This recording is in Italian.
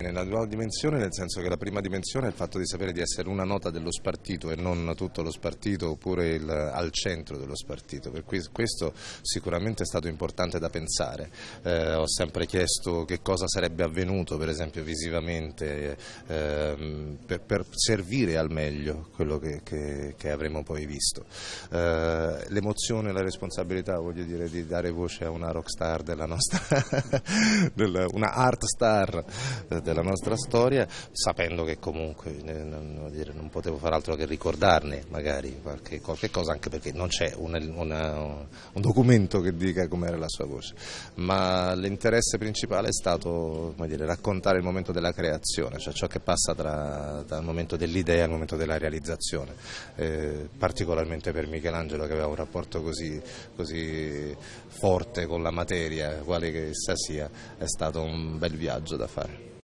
Nella dual dimensione, nel senso che la prima dimensione è il fatto di sapere di essere una nota dello spartito e non tutto lo spartito oppure il, al centro dello spartito, per cui questo sicuramente è stato importante da pensare. Eh, ho sempre chiesto che cosa sarebbe avvenuto, per esempio visivamente, eh, per, per, servire al meglio quello che, che, che avremmo poi visto. Eh, l'emozione e la responsabilità, voglio dire, di dare voce a una rockstar della nostra, una art star eh, della nostra storia, sapendo che comunque eh, non, potevo fare altro che ricordarne magari qualche, qualche cosa, anche perché non c'è un, un, un documento che dica com'era la sua voce. Ma l'interesse principale è stato dire, raccontare il momento della creazione, cioè ciò che passa tra, dal momento dell'idea al momento della realizzazione, eh, particolarmente per Michelangelo che aveva un rapporto così, così forte con la materia, quale che essa sia, è stato un bel viaggio da fare.